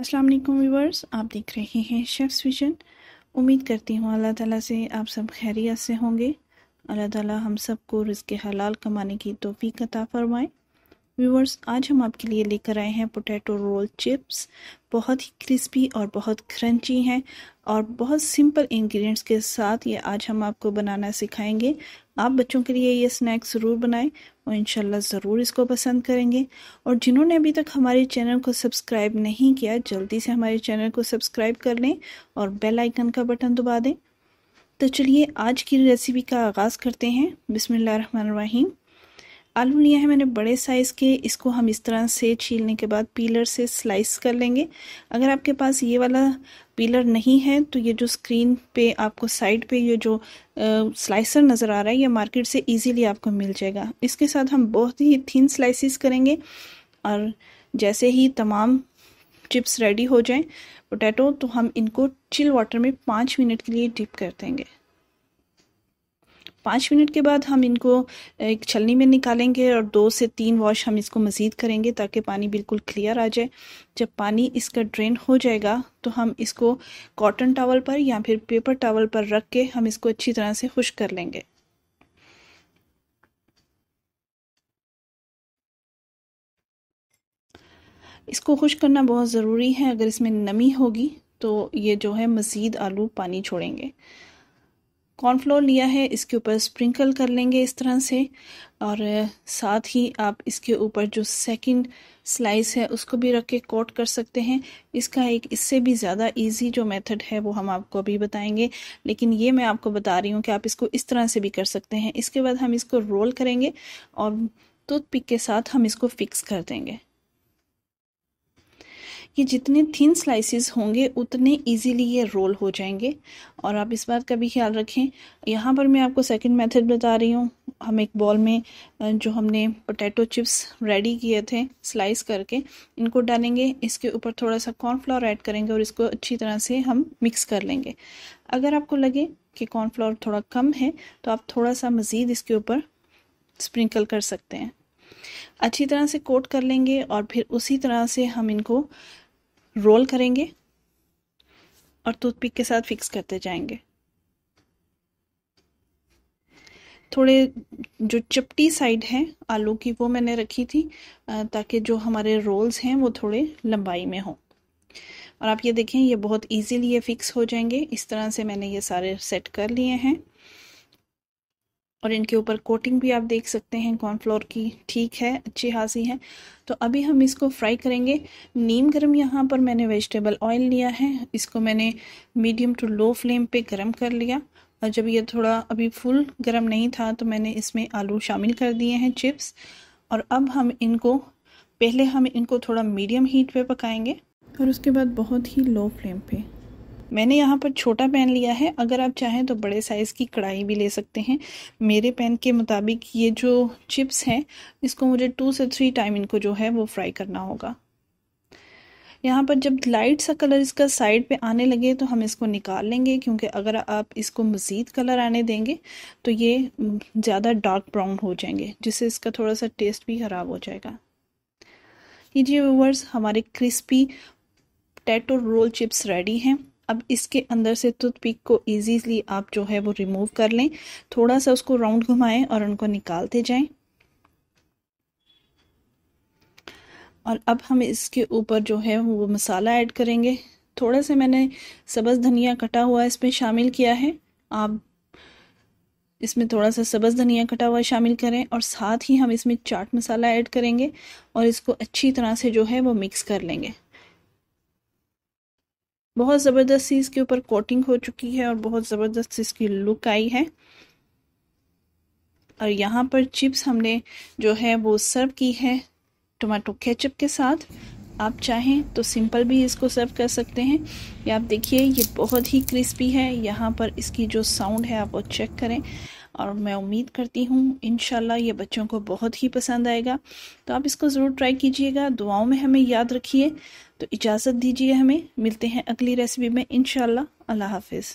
अस्सलाम वालेकुम व्यूअर्स आप देख रहे हैं शेफ़्स विजन उम्मीद करती हूँ अल्लाह ताला से आप सब खैरियत से होंगे अल्लाह ताला हम सबको रिज़ के हलाल कमाने की तोफ़ी अता फरमाए व्यूवर्स आज हम आपके लिए लेकर आए हैं पोटैटो रोल चिप्स बहुत ही क्रिस्पी और बहुत क्रंची हैं और बहुत सिंपल इंग्रेडिएंट्स के साथ ये आज हम आपको बनाना सिखाएंगे आप बच्चों के लिए ये स्नैक्स ज़रूर बनाएं और इन ज़रूर इसको पसंद करेंगे और जिन्होंने अभी तक हमारे चैनल को सब्सक्राइब नहीं किया जल्दी से हमारे चैनल को सब्सक्राइब कर लें और बेल आइकन का बटन दबा दें तो चलिए आज की रेसिपी का आगाज़ करते हैं बिसमीम आलू लिया है मैंने बड़े साइज़ के इसको हम इस तरह से छीलने के बाद पीलर से स्लाइस कर लेंगे अगर आपके पास ये वाला पीलर नहीं है तो ये जो स्क्रीन पे आपको साइड पे ये जो आ, स्लाइसर नज़र आ रहा है ये मार्केट से इजीली आपको मिल जाएगा इसके साथ हम बहुत ही थिन स्लाइसिस करेंगे और जैसे ही तमाम चिप्स रेडी हो जाएँ पोटैटो तो हम इनको चिल वाटर में पाँच मिनट के लिए डिप कर देंगे पाँच मिनट के बाद हम इनको एक छलनी में निकालेंगे और दो से तीन वॉश हम इसको मज़ीद करेंगे ताकि पानी बिल्कुल क्लियर आ जाए जब पानी इसका ड्रेन हो जाएगा तो हम इसको कॉटन टावल पर या फिर पेपर टावल पर रख के हम इसको अच्छी तरह से खुश कर लेंगे इसको खुश करना बहुत ज़रूरी है अगर इसमें नमी होगी तो ये जो है मज़ीद आलू पानी छोड़ेंगे कॉर्नफ्लोर लिया है इसके ऊपर स्प्रिंकल कर लेंगे इस तरह से और साथ ही आप इसके ऊपर जो सेकंड स्लाइस है उसको भी रख के कोट कर सकते हैं इसका एक इससे भी ज़्यादा इजी जो मेथड है वो हम आपको अभी बताएंगे लेकिन ये मैं आपको बता रही हूँ कि आप इसको इस तरह से भी कर सकते हैं इसके बाद हम इसको रोल करेंगे और टूथ पिक के साथ हम इसको फिक्स कर देंगे ये जितने थिन स्लाइसेस होंगे उतने इजीली ये रोल हो जाएंगे और आप इस बात का भी ख्याल रखें यहाँ पर मैं आपको सेकंड मेथड बता रही हूँ हम एक बॉल में जो हमने पोटैटो चिप्स रेडी किए थे स्लाइस करके इनको डालेंगे इसके ऊपर थोड़ा सा कॉर्नफ्लावर ऐड करेंगे और इसको अच्छी तरह से हम मिक्स कर लेंगे अगर आपको लगे कि कॉर्नफ्लावर थोड़ा कम है तो आप थोड़ा सा मज़ीद इसके ऊपर स्प्रिंकल कर सकते हैं अच्छी तरह से कोट कर लेंगे और फिर उसी तरह से हम इनको रोल करेंगे और टूथपिक के साथ फिक्स करते जाएंगे थोड़े जो चपटी साइड है आलू की वो मैंने रखी थी ताकि जो हमारे रोल्स हैं वो थोड़े लंबाई में हों और आप ये देखें ये बहुत इजीली ये फिक्स हो जाएंगे इस तरह से मैंने ये सारे सेट कर लिए हैं और इनके ऊपर कोटिंग भी आप देख सकते हैं कॉर्नफ्लोर की ठीक है अच्छी खासी है तो अभी हम इसको फ्राई करेंगे नीम गरम यहाँ पर मैंने वेजिटेबल ऑयल लिया है इसको मैंने मीडियम टू लो फ्लेम पे गरम कर लिया और जब ये थोड़ा अभी फुल गरम नहीं था तो मैंने इसमें आलू शामिल कर दिए हैं चिप्स और अब हम इनको पहले हम इनको थोड़ा मीडियम हीट पर पकाएँगे और उसके बाद बहुत ही लो फ्लेम पर मैंने यहाँ पर छोटा पेन लिया है अगर आप चाहें तो बड़े साइज़ की कढ़ाई भी ले सकते हैं मेरे पेन के मुताबिक ये जो चिप्स हैं इसको मुझे टू से थ्री टाइम इनको जो है वो फ्राई करना होगा यहाँ पर जब लाइट सा कलर इसका साइड पे आने लगे तो हम इसको निकाल लेंगे क्योंकि अगर आप इसको मज़ीद कलर आने देंगे तो ये ज़्यादा डार्क ब्राउन हो जाएंगे जिससे इसका थोड़ा सा टेस्ट भी ख़राब हो जाएगा ये जी व्यूवर्स हमारे crispy potato roll chips ready हैं अब इसके अंदर से टूथ पिक को ईजीली आप जो है वो रिमूव कर लें थोड़ा सा उसको राउंड घुमाएं और उनको निकालते जाएं और अब हम इसके ऊपर जो है वो मसाला ऐड करेंगे थोड़ा सा मैंने सब्ज़ धनिया कटा हुआ इसमें शामिल किया है आप इसमें थोड़ा सा सब्ज़ धनिया कटा हुआ शामिल करें और साथ ही हम इसमें चाट मसाला ऐड करेंगे और इसको अच्छी तरह से जो है वो मिक्स कर लेंगे बहुत ज़बरदस्त सी इसके ऊपर कोटिंग हो चुकी है और बहुत ज़बरदस्त इसकी लुक आई है और यहाँ पर चिप्स हमने जो है वो सर्व की है टमाटो केचप के साथ आप चाहें तो सिंपल भी इसको सर्व कर सकते हैं या आप देखिए ये बहुत ही क्रिस्पी है यहाँ पर इसकी जो साउंड है आप वो चेक करें और मैं उम्मीद करती हूँ इन ये बच्चों को बहुत ही पसंद आएगा तो आप इसको ज़रूर ट्राई कीजिएगा दुआओं में हमें याद रखिए तो इजाज़त दीजिए हमें मिलते हैं अगली रेसिपी में इन हाफिज़